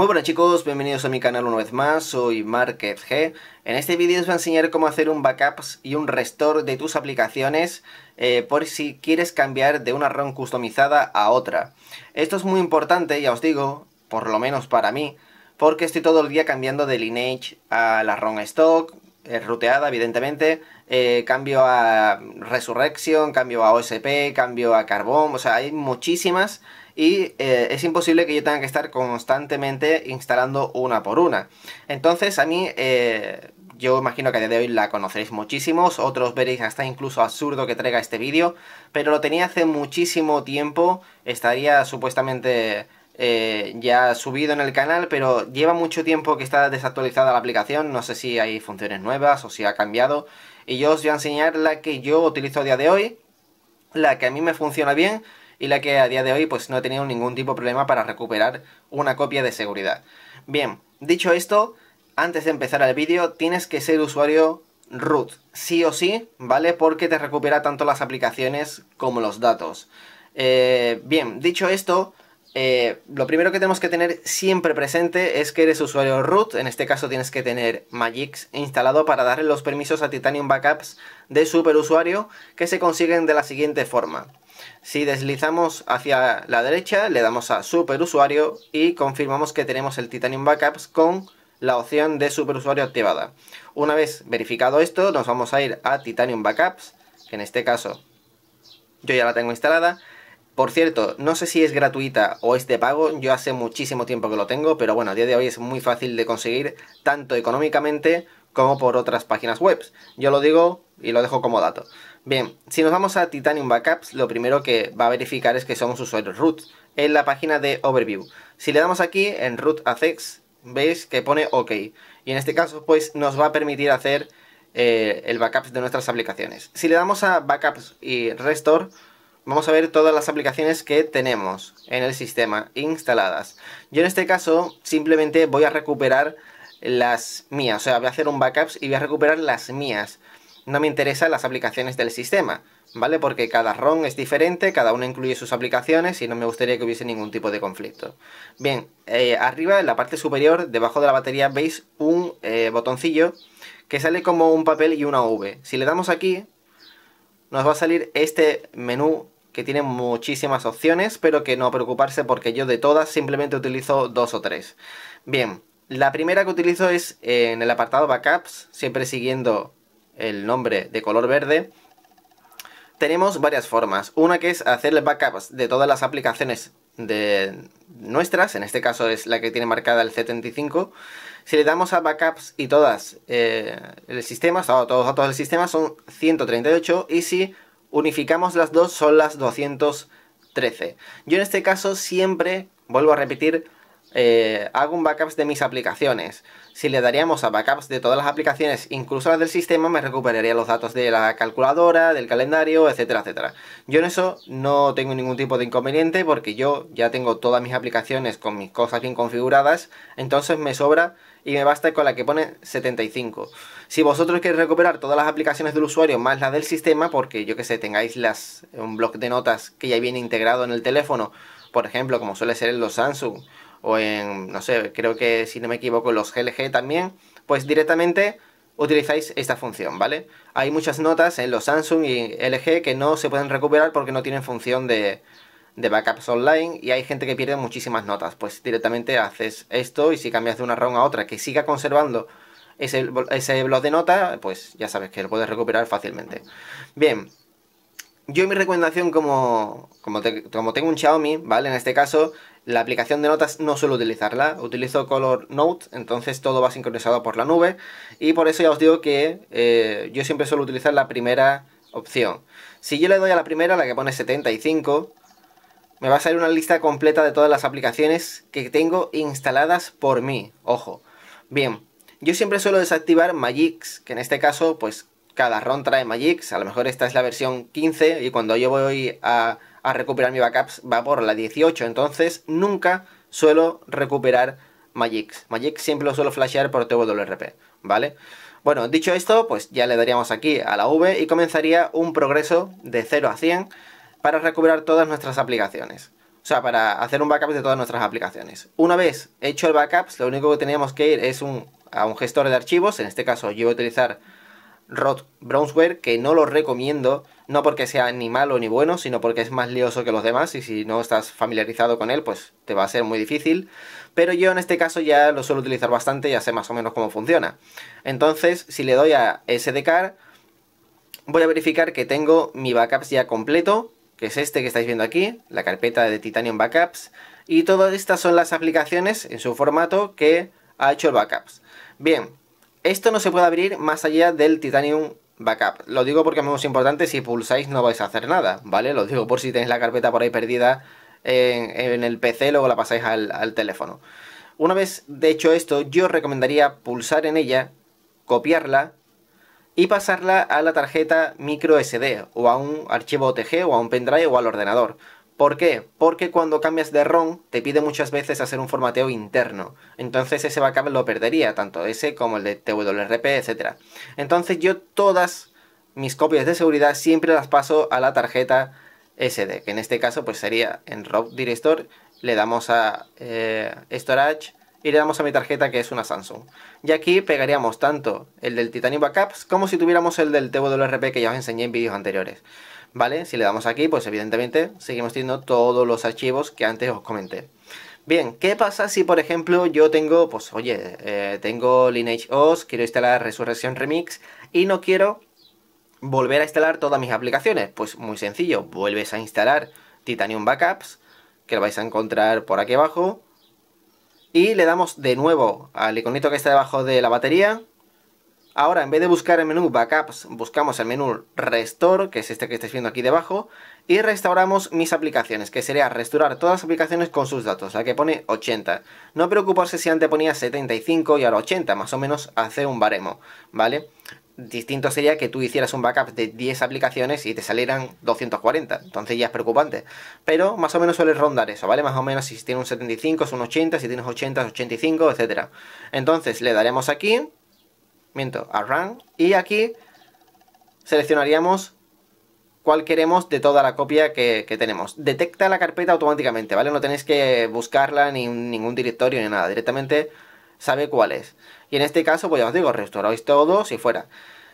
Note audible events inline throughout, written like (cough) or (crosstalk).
Muy buenas chicos, bienvenidos a mi canal una vez más, soy Market G. En este vídeo os voy a enseñar cómo hacer un backup y un restore de tus aplicaciones eh, por si quieres cambiar de una ROM customizada a otra. Esto es muy importante, ya os digo, por lo menos para mí, porque estoy todo el día cambiando de Lineage a la ROM Stock, eh, ruteada evidentemente, eh, cambio a Resurrection, cambio a OSP, cambio a Carbón, o sea, hay muchísimas y eh, es imposible que yo tenga que estar constantemente instalando una por una. Entonces a mí... Eh, yo imagino que a día de hoy la conoceréis muchísimos, otros veréis hasta incluso absurdo que traiga este vídeo, pero lo tenía hace muchísimo tiempo, estaría supuestamente eh, ya subido en el canal, pero lleva mucho tiempo que está desactualizada la aplicación, no sé si hay funciones nuevas o si ha cambiado, y yo os voy a enseñar la que yo utilizo a día de hoy, la que a mí me funciona bien y la que a día de hoy pues no ha tenido ningún tipo de problema para recuperar una copia de seguridad. Bien, dicho esto, antes de empezar el vídeo tienes que ser usuario root, sí o sí, ¿vale? Porque te recupera tanto las aplicaciones como los datos. Eh, bien, dicho esto, eh, lo primero que tenemos que tener siempre presente es que eres usuario root, en este caso tienes que tener Magix instalado para darle los permisos a Titanium Backups de superusuario que se consiguen de la siguiente forma. Si deslizamos hacia la derecha, le damos a superusuario y confirmamos que tenemos el Titanium Backups con la opción de superusuario activada. Una vez verificado esto, nos vamos a ir a Titanium Backups, que en este caso yo ya la tengo instalada. Por cierto, no sé si es gratuita o es de pago, yo hace muchísimo tiempo que lo tengo, pero bueno, a día de hoy es muy fácil de conseguir, tanto económicamente como por otras páginas web. Yo lo digo y lo dejo como dato. Bien, si nos vamos a Titanium Backups, lo primero que va a verificar es que somos usuarios root en la página de Overview. Si le damos aquí en root access, veis que pone OK. Y en este caso, pues nos va a permitir hacer eh, el backup de nuestras aplicaciones. Si le damos a Backups y Restore, vamos a ver todas las aplicaciones que tenemos en el sistema instaladas. Yo en este caso simplemente voy a recuperar las mías, o sea, voy a hacer un backup y voy a recuperar las mías no me interesan las aplicaciones del sistema, ¿vale? Porque cada ROM es diferente, cada uno incluye sus aplicaciones y no me gustaría que hubiese ningún tipo de conflicto. Bien, eh, arriba en la parte superior, debajo de la batería, veis un eh, botoncillo que sale como un papel y una V. Si le damos aquí, nos va a salir este menú que tiene muchísimas opciones, pero que no preocuparse porque yo de todas simplemente utilizo dos o tres. Bien, la primera que utilizo es en el apartado Backups, siempre siguiendo el nombre de color verde, tenemos varias formas. Una que es hacerle backups de todas las aplicaciones de nuestras, en este caso es la que tiene marcada el 75. Si le damos a backups y todas eh, el sistema, todos sistema son 138 y si unificamos las dos son las 213. Yo en este caso siempre, vuelvo a repetir, eh, hago un backup de mis aplicaciones. Si le daríamos a backups de todas las aplicaciones, incluso las del sistema, me recuperaría los datos de la calculadora, del calendario, etcétera, etcétera. Yo en eso no tengo ningún tipo de inconveniente porque yo ya tengo todas mis aplicaciones con mis cosas bien configuradas, entonces me sobra y me basta con la que pone 75. Si vosotros queréis recuperar todas las aplicaciones del usuario más las del sistema, porque yo que sé, tengáis un bloc de notas que ya viene integrado en el teléfono, por ejemplo, como suele ser en los Samsung, o en, no sé, creo que si no me equivoco, los GLG también, pues directamente utilizáis esta función, ¿vale? Hay muchas notas en los Samsung y LG que no se pueden recuperar porque no tienen función de, backups online y hay gente que pierde muchísimas notas. Pues directamente haces esto y si cambias de una ROM a otra que siga conservando ese, ese blog de notas, pues ya sabes que lo puedes recuperar fácilmente. Bien, yo mi recomendación como, como, tengo un Xiaomi, ¿vale? En este caso, la aplicación de notas no suelo utilizarla, utilizo Color Note, entonces todo va sincronizado por la nube y por eso ya os digo que eh, yo siempre suelo utilizar la primera opción. Si yo le doy a la primera, la que pone 75, me va a salir una lista completa de todas las aplicaciones que tengo instaladas por mí, ojo. Bien, yo siempre suelo desactivar Magix, que en este caso, pues cada ron trae Magix, a lo mejor esta es la versión 15 y cuando yo voy a, recuperar mi backups va por la 18, entonces nunca suelo recuperar Magix. Magix siempre lo suelo flashear por TWRP, ¿vale? Bueno, dicho esto, pues ya le daríamos aquí a la V y comenzaría un progreso de 0 a 100 para recuperar todas nuestras aplicaciones. O sea, para hacer un backup de todas nuestras aplicaciones. Una vez hecho el backup, lo único que teníamos que ir es a un gestor de archivos, en este caso yo voy a utilizar Rod Brownsware, que no lo recomiendo, no porque sea ni malo ni bueno, sino porque es más lioso que los demás y si no estás familiarizado con él, pues te va a ser muy difícil. Pero yo en este caso ya lo suelo utilizar bastante, ya sé más o menos cómo funciona. Entonces, si le doy a SDK, voy a verificar que tengo mi backups ya completo, que es este que estáis viendo aquí, la carpeta de Titanium Backups, y todas estas son las aplicaciones en su formato que ha hecho el backups. Bien, esto no se puede abrir más allá del Titanium Backup. Lo digo porque es muy importante, si pulsáis no vais a hacer nada, ¿vale? Lo digo por si tenéis la carpeta por ahí perdida en, el PC, luego la pasáis al, teléfono. Una vez de hecho esto, yo recomendaría pulsar en ella, copiarla y pasarla a la tarjeta micro SD o a un archivo OTG o a un pendrive o al ordenador. ¿Por qué? Porque cuando cambias de ROM te pide muchas veces hacer un formateo interno. Entonces ese backup lo perdería, tanto ese como el de TWRP, etc. Entonces yo todas mis copias de seguridad siempre las paso a la tarjeta SD, que en este caso pues sería en ROM Director, le damos a eh, Storage y le damos a mi tarjeta que es una Samsung. Y aquí pegaríamos tanto el del Titanium Backups como si tuviéramos el del TWRP que ya os enseñé en vídeos anteriores. ¿vale? Si le damos aquí, pues evidentemente seguimos teniendo todos los archivos que antes os comenté. Bien, ¿qué pasa si por ejemplo yo tengo, pues oye, eh, tengo Lineage OS, quiero instalar Resurrección Remix y no quiero volver a instalar todas mis aplicaciones? Pues muy sencillo, vuelves a instalar Titanium Backups, que lo vais a encontrar por aquí abajo, y le damos de nuevo al iconito que está debajo de la batería, Ahora, en vez de buscar el menú Backups, buscamos el menú Restore, que es este que estáis viendo aquí debajo, y restauramos mis aplicaciones, que sería restaurar todas las aplicaciones con sus datos, la que pone 80. No preocuparse si antes ponía 75 y ahora 80, más o menos hace un baremo, ¿vale? Distinto sería que tú hicieras un backup de 10 aplicaciones y te salieran 240, entonces ya es preocupante. Pero más o menos suele rondar eso, ¿vale? Más o menos si tienes un 75 es un 80, si tienes 80 es 85, etc. Entonces le daremos aquí miento, a run, y aquí seleccionaríamos cuál queremos de toda la copia que, tenemos. Detecta la carpeta automáticamente, ¿vale? No tenéis que buscarla ni ningún directorio ni nada, directamente sabe cuál es. Y en este caso, pues ya os digo, restauráis todo si fuera.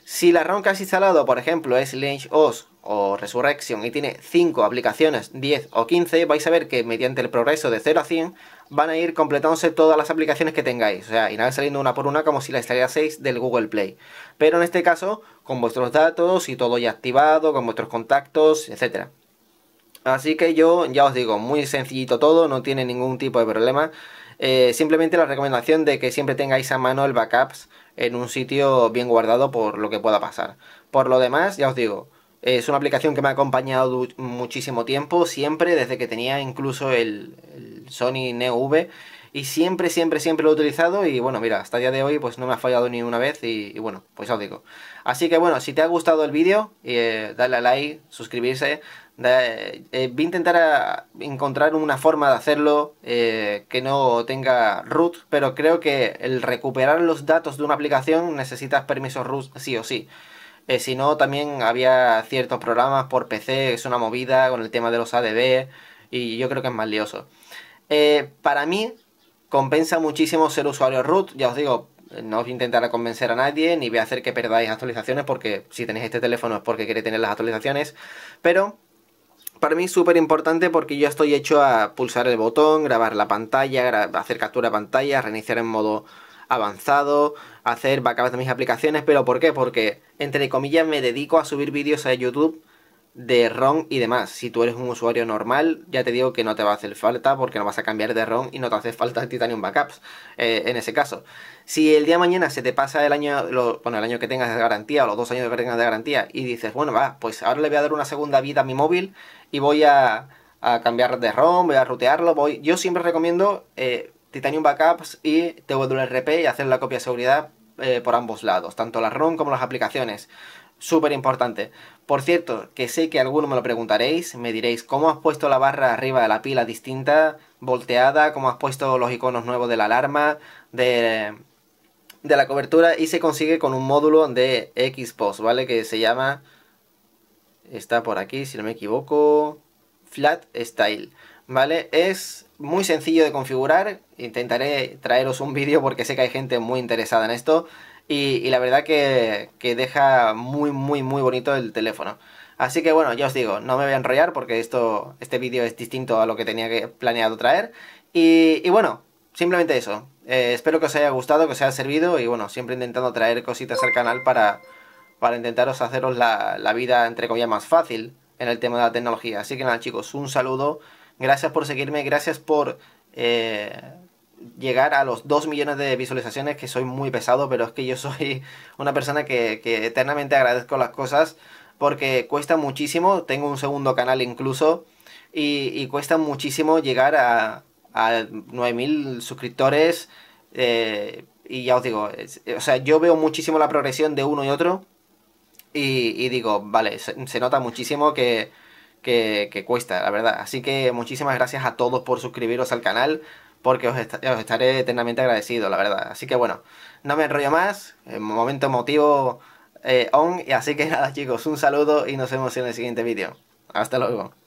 Si la ROM que has instalado, por ejemplo, es os o Resurrection y tiene 5 aplicaciones, 10 o 15, vais a ver que mediante el progreso de 0 a 100 van a ir completándose todas las aplicaciones que tengáis. O sea, irán saliendo una por una como si la instalaseis del Google Play. Pero en este caso, con vuestros datos y todo ya activado, con vuestros contactos, etcétera. Así que yo ya os digo, muy sencillito todo, no tiene ningún tipo de problema. Eh, simplemente la recomendación de que siempre tengáis a mano el backups en un sitio bien guardado por lo que pueda pasar. Por lo demás, ya os digo, es una aplicación que me ha acompañado muchísimo tiempo, siempre, desde que tenía incluso el, Sony NV y siempre, siempre, siempre lo he utilizado y bueno, mira, hasta el día de hoy pues no me ha fallado ni una vez y, bueno, pues os digo. Así que bueno, si te ha gustado el vídeo, eh, dale a like, suscribirse, eh, voy a intentar encontrar una forma de hacerlo eh, que no tenga root, pero creo que el recuperar los datos de una aplicación necesitas permisos root sí o sí. si no, también había ciertos programas por PC, es una movida con el tema de los ADB, y yo creo que es más lioso. para mí, Compensa muchísimo ser usuario root, ya os digo, no os intentaré convencer a nadie, ni voy a hacer que perdáis actualizaciones, porque si tenéis este teléfono es porque queréis tener las actualizaciones, pero para mí es súper importante porque yo estoy hecho a pulsar el botón, grabar la pantalla, hacer captura de pantalla, reiniciar en modo avanzado, hacer backups de mis aplicaciones, pero ¿por qué? Porque, entre comillas, me dedico a subir vídeos a YouTube de ROM y demás. Si tú eres un usuario normal, ya te digo que no te va a hacer falta porque no vas a cambiar de ROM y no te hace falta (laughs) Titanium Backups eh, en ese caso. Si el día de mañana se te pasa el año, bueno, el año que tengas de garantía o los dos años que tengas de garantía y dices, bueno, va, pues ahora le voy a dar una segunda vida a mi móvil y voy a, cambiar de ROM, voy a rutearlo, voy... Yo siempre recomiendo eh, Titanium Backups y TWRP y hacer la copia de seguridad eh, por ambos lados, tanto la ROM como las aplicaciones súper importante. Por cierto, que sé que alguno me lo preguntaréis, me diréis, ¿cómo has puesto la barra arriba de la pila distinta, volteada? ¿Cómo has puesto los iconos nuevos de la alarma, de, la cobertura? Y se consigue con un módulo de Xbox, ¿vale? Que se llama, está por aquí, si no me equivoco, Flat Style, ¿vale? Es muy sencillo de configurar, intentaré traeros un vídeo porque sé que hay gente muy interesada en esto. Y, la verdad que, deja muy, muy, muy bonito el teléfono. Así que bueno, ya os digo, no me voy a enrollar porque esto, este vídeo es distinto a lo que tenía que, planeado traer. Y, bueno, simplemente eso. Eh, espero que os haya gustado, que os haya servido y bueno, siempre intentando traer cositas al canal para, para intentaros haceros la, vida, entre comillas, más fácil en el tema de la tecnología. Así que nada chicos, un saludo, gracias por seguirme, gracias por... Eh, llegar a los 2 millones de visualizaciones, que soy muy pesado, pero es que yo soy (laughs) una persona que, eternamente agradezco las cosas porque cuesta muchísimo, tengo un segundo canal incluso, y, cuesta muchísimo llegar a, a 9.000 suscriptores. Eh, y ya os digo, o sea, yo veo muchísimo la progresión de uno y otro. Y, digo, vale, se, nota muchísimo que, que, cuesta, la verdad. Así que muchísimas gracias a todos por suscribiros al canal porque os, estaré eternamente agradecido, la verdad. Así que bueno, no me enrollo más, en eh, momento emotivo eh, on, y así que (laughs) nada chicos, un saludo y nos vemos en el siguiente vídeo. Hasta luego.